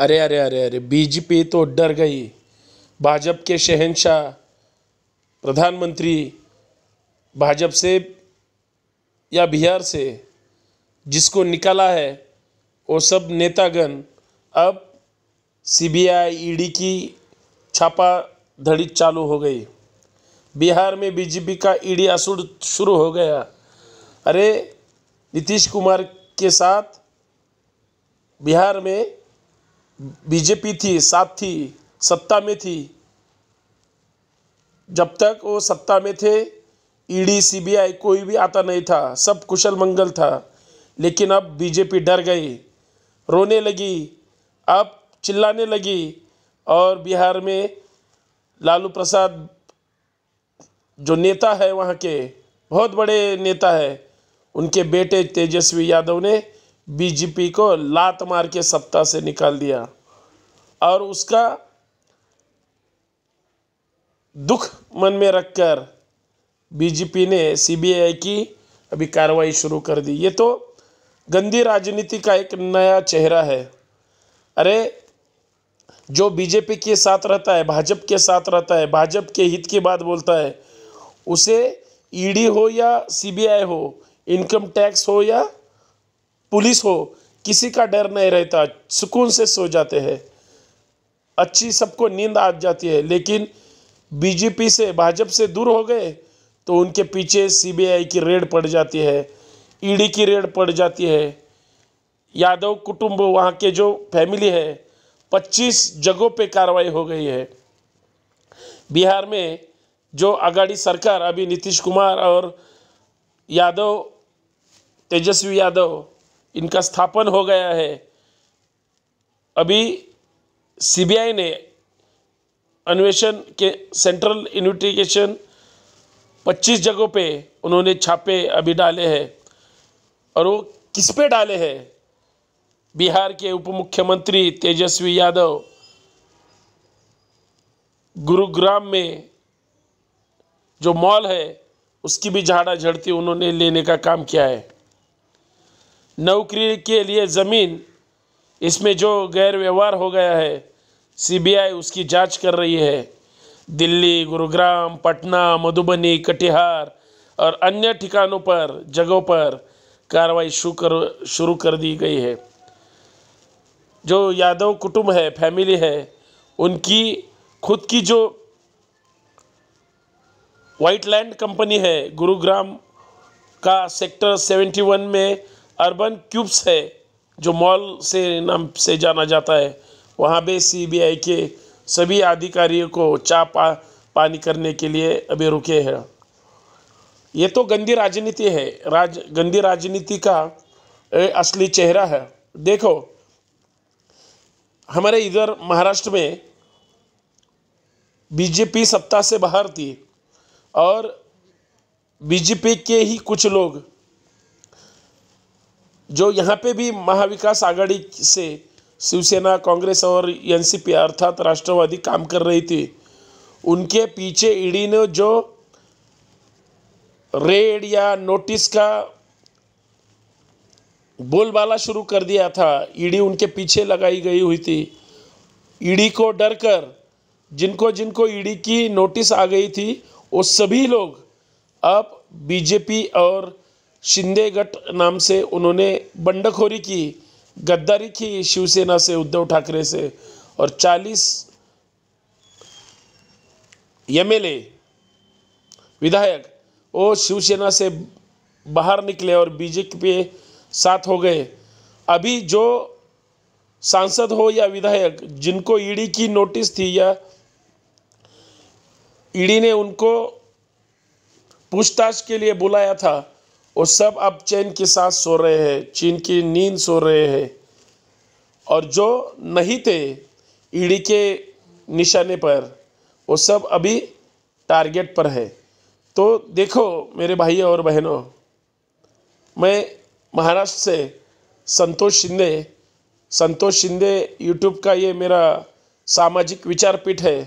अरे अरे अरे अरे बीजेपी तो डर गई भाजपा के शहनशाह प्रधानमंत्री भाजपा से या बिहार से जिसको निकाला है वो सब नेतागण अब सीबीआई ईडी e की छापा धड़ी चालू हो गई बिहार में बीजेपी का ईडी e असुर शुरू हो गया अरे नीतीश कुमार के साथ बिहार में बीजेपी थी साथ थी सत्ता में थी जब तक वो सत्ता में थे ईडी सीबीआई कोई भी आता नहीं था सब कुशल मंगल था लेकिन अब बीजेपी डर गई रोने लगी अब चिल्लाने लगी और बिहार में लालू प्रसाद जो नेता है वहाँ के बहुत बड़े नेता है उनके बेटे तेजस्वी यादव ने बीजेपी को लात मार के सत्ता से निकाल दिया और उसका दुख मन में रखकर बीजेपी ने सीबीआई की अभी कार्रवाई शुरू कर दी ये तो गंदी राजनीति का एक नया चेहरा है अरे जो बीजेपी के साथ रहता है भाजपा के साथ रहता है भाजपा के हित की बात बोलता है उसे ईडी e हो या सीबीआई हो इनकम टैक्स हो या पुलिस हो किसी का डर नहीं रहता सुकून से सो जाते हैं अच्छी सबको नींद आ जाती है लेकिन बीजेपी से भाजपा से दूर हो गए तो उनके पीछे सीबीआई की रेड पड़ जाती है ईडी की रेड पड़ जाती है यादव कुटुंब वहाँ के जो फैमिली है 25 जगहों पे कार्रवाई हो गई है बिहार में जो आगाड़ी सरकार अभी नीतीश कुमार और यादव तेजस्वी यादव इनका स्थापन हो गया है अभी सीबीआई ने अन्वेषण के सेंट्रल इन्वेस्टिगेशन 25 जगहों पे उन्होंने छापे अभी डाले हैं और वो किस पे डाले हैं बिहार के उप मुख्यमंत्री तेजस्वी यादव गुरुग्राम में जो मॉल है उसकी भी झाड़ा झड़ती उन्होंने लेने का काम किया है नौकरी के लिए ज़मीन इसमें जो गैर व्यवहार हो गया है सीबीआई उसकी जांच कर रही है दिल्ली गुरुग्राम पटना मधुबनी कटिहार और अन्य ठिकानों पर जगहों पर कार्रवाई शुरू कर शुरू कर दी गई है जो यादव कुटुंब है फैमिली है उनकी खुद की जो वाइट लैंड कंपनी है गुरुग्राम का सेक्टर 71 में अर्बन क्यूब्स है जो मॉल से नाम से जाना जाता है वहाँ पे सीबीआई के सभी अधिकारियों को चा पा, पानी करने के लिए अभी रुके हैं ये तो गंदी राजनीति है राज गंदी राजनीति का असली चेहरा है देखो हमारे इधर महाराष्ट्र में बीजेपी सत्ता से बाहर थी और बीजेपी के ही कुछ लोग जो यहाँ पे भी महाविकास आघाड़ी से शिवसेना कांग्रेस और एन अर्थात राष्ट्रवादी काम कर रही थी उनके पीछे ईडी ने जो रेड या नोटिस का बोलबाला शुरू कर दिया था ईडी उनके पीछे लगाई गई हुई थी ईडी को डर कर जिनको जिनको ईडी की नोटिस आ गई थी वो सभी लोग अब बीजेपी और शिंदे गट नाम से उन्होंने बंडखोरी की गद्दारी की शिवसेना से उद्धव ठाकरे से और 40 एम विधायक वो शिवसेना से बाहर निकले और बीजेपी के साथ हो गए अभी जो सांसद हो या विधायक जिनको ईडी की नोटिस थी या ईडी ने उनको पूछताछ के लिए बुलाया था वो सब अब चैन के साथ सो रहे हैं चीन की नींद सो रहे हैं और जो नहीं थे ईडी के निशाने पर वो सब अभी टारगेट पर है तो देखो मेरे भाई और बहनों मैं महाराष्ट्र से संतोष शिंदे संतोष शिंदे यूट्यूब का ये मेरा सामाजिक विचारपीठ है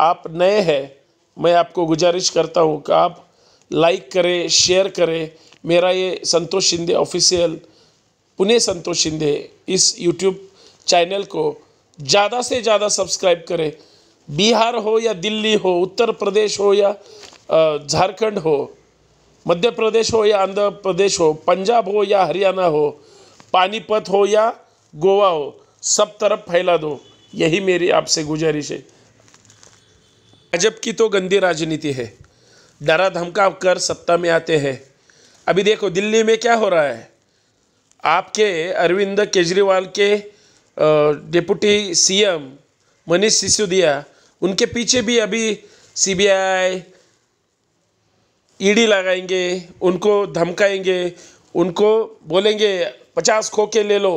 आप नए हैं मैं आपको गुजारिश करता हूँ कि आप लाइक करें शेयर करें मेरा ये संतोष शिंदे ऑफिशियल पुणे संतोष शिंदे इस यूट्यूब चैनल को ज़्यादा से ज़्यादा सब्सक्राइब करें बिहार हो या दिल्ली हो उत्तर प्रदेश हो या झारखंड हो मध्य प्रदेश हो या आंध्र प्रदेश हो पंजाब हो या हरियाणा हो पानीपत हो या गोवा हो सब तरफ फैला दो यही मेरी आपसे गुजारिश है अजब की तो गंदी राजनीति है डरा धमका कर सत्ता में आते हैं अभी देखो दिल्ली में क्या हो रहा है आपके अरविंद केजरीवाल के डिप्टी सीएम मनीष सिसोदिया उनके पीछे भी अभी सीबीआई ईडी लगाएंगे उनको धमकाएंगे उनको बोलेंगे पचास खोके ले लो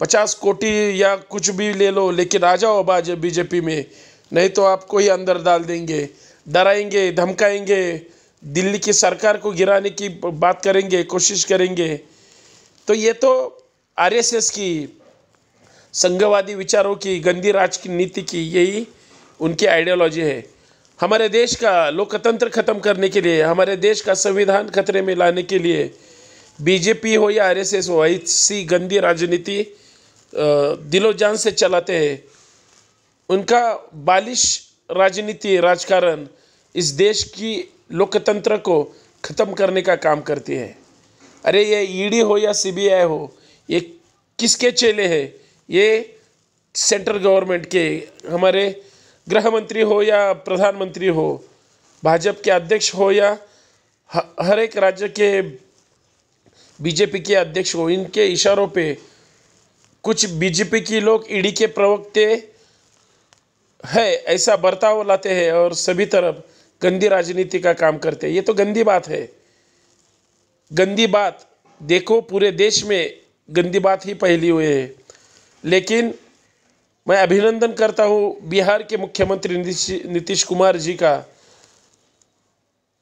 पचास कोटी या कुछ भी ले लो लेकिन आ जाओ अब बीजेपी में नहीं तो आपको ही अंदर डाल देंगे डराएंगे धमकाएंगे दिल्ली की सरकार को गिराने की बात करेंगे कोशिश करेंगे तो ये तो आरएसएस की संघवादी विचारों की गंदी राजनीति की यही उनकी आइडियोलॉजी है हमारे देश का लोकतंत्र खत्म करने के लिए हमारे देश का संविधान खतरे में लाने के लिए बीजेपी हो या आरएसएस हो ऐसी गंदी राजनीति दिलोजान से चलाते हैं उनका बालिश राजनीति राजकारण इस देश की लोकतंत्र को ख़त्म करने का काम करती है अरे ये ईडी e हो या सीबीआई हो ये किसके चेले हैं ये सेंट्रल गवर्नमेंट के हमारे गृह मंत्री हो या प्रधानमंत्री हो भाजपा के अध्यक्ष हो या हर एक राज्य के बीजेपी के अध्यक्ष हो इनके इशारों पे कुछ बीजेपी के लोग ईडी e के प्रवक्ते है ऐसा बर्ताव लाते हैं और सभी तरफ गंदी राजनीति का काम करते हैं ये तो गंदी बात है गंदी बात देखो पूरे देश में गंदी बात ही पहली हुई है लेकिन मैं अभिनंदन करता हूँ बिहार के मुख्यमंत्री नीतीश नीतीश कुमार जी का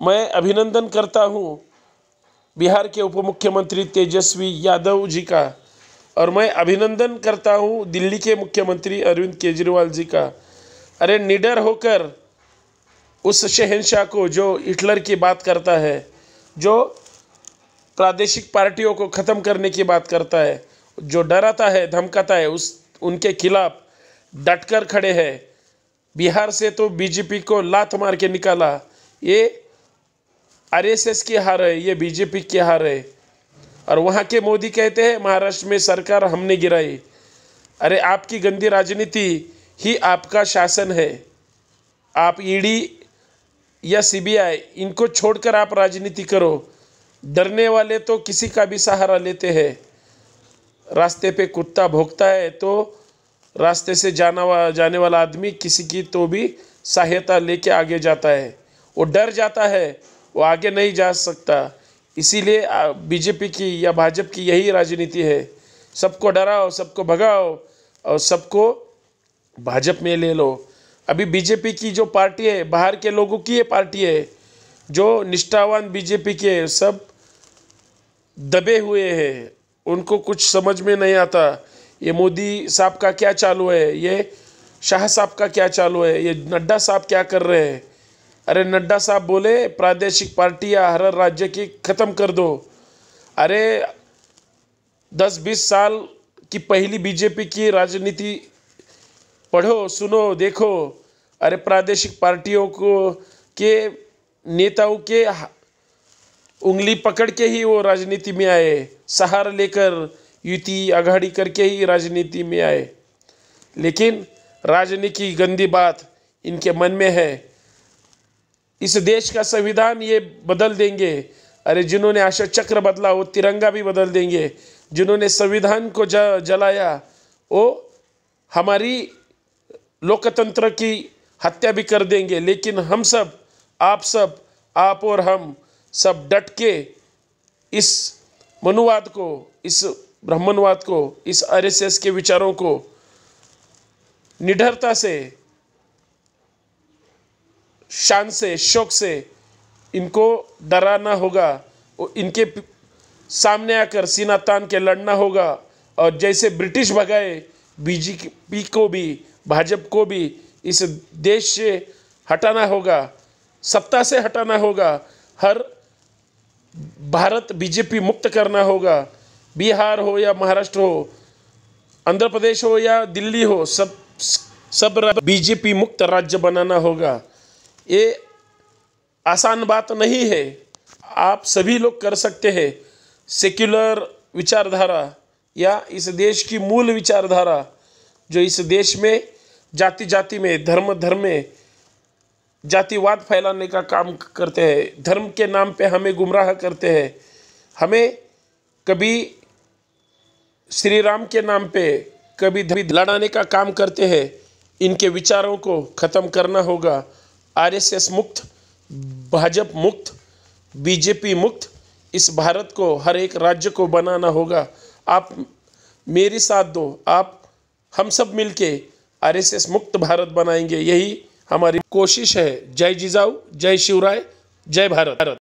मैं अभिनंदन करता हूँ बिहार के उप मुख्यमंत्री तेजस्वी यादव जी का और मैं अभिनंदन करता हूँ दिल्ली के मुख्यमंत्री अरविंद केजरीवाल जी का अरे निडर होकर उस शहनशाह को जो हिटलर की बात करता है जो प्रादेशिक पार्टियों को ख़त्म करने की बात करता है जो डराता है धमकाता है उस उनके खिलाफ डटकर खड़े हैं बिहार से तो बीजेपी को लात मार के निकाला ये आरएसएस की हार है ये बीजेपी की हार है और वहाँ के मोदी कहते हैं महाराष्ट्र में सरकार हमने गिराई अरे आपकी गंदी राजनीति ही आपका शासन है आप ईडी e या सीबीआई इनको छोड़कर आप राजनीति करो डरने वाले तो किसी का भी सहारा लेते हैं रास्ते पे कुत्ता भोंकता है तो रास्ते से जाना वा, जाने वाला आदमी किसी की तो भी सहायता लेके आगे जाता है वो डर जाता है वो आगे नहीं जा सकता इसीलिए बीजेपी की या भाजपा की यही राजनीति है सबको डराओ सबको भगाओ और सबको भाजपा में ले लो अभी बीजेपी की जो पार्टी है बाहर के लोगों की ये पार्टी है जो निष्ठावान बीजेपी के सब दबे हुए हैं उनको कुछ समझ में नहीं आता ये मोदी साहब का क्या चालू है ये शाह साहब का क्या चालू है ये नड्डा साहब क्या कर रहे हैं अरे नड्डा साहब बोले प्रादेशिक पार्टी या हर राज्य की ख़त्म कर दो अरे दस बीस साल की पहली बीजेपी की राजनीति पढ़ो सुनो देखो अरे प्रादेशिक पार्टियों को के नेताओं के उंगली पकड़ के ही वो राजनीति में आए सहारा लेकर युति आघाड़ी करके ही राजनीति में आए लेकिन राजनीति की गंदी बात इनके मन में है इस देश का संविधान ये बदल देंगे अरे जिन्होंने आशा चक्र बदला वो तिरंगा भी बदल देंगे जिन्होंने संविधान को जलाया वो हमारी लोकतंत्र की हत्या भी कर देंगे लेकिन हम सब आप सब आप और हम सब डट के इस मनुवाद को इस ब्राह्मणवाद को इस आरएसएस के विचारों को निडरता से शान से शौक से इनको डराना होगा इनके सामने आकर सीना तान के लड़ना होगा और जैसे ब्रिटिश भगाए बीजेपी को भी भाजपा को भी इस देश से हटाना होगा सत्ता से हटाना होगा हर भारत बीजेपी मुक्त करना होगा बिहार हो या महाराष्ट्र हो आंध्र प्रदेश हो या दिल्ली हो सब सब बीजेपी मुक्त राज्य बनाना होगा ये आसान बात नहीं है आप सभी लोग कर सकते हैं सेक्युलर विचारधारा या इस देश की मूल विचारधारा जो इस देश में जाति जाति में धर्म धर्म में जातिवाद फैलाने का काम करते हैं धर्म के नाम पे हमें गुमराह करते हैं हमें कभी श्री राम के नाम पे कभी लड़ाने का काम करते हैं इनके विचारों को ख़त्म करना होगा आरएसएस मुक्त भाजप मुक्त बीजेपी मुक्त इस भारत को हर एक राज्य को बनाना होगा आप मेरे साथ दो आप हम सब मिलके आरएसएस मुक्त भारत बनाएंगे यही हमारी कोशिश है जय जिजाऊ जय शिवराय जय भारत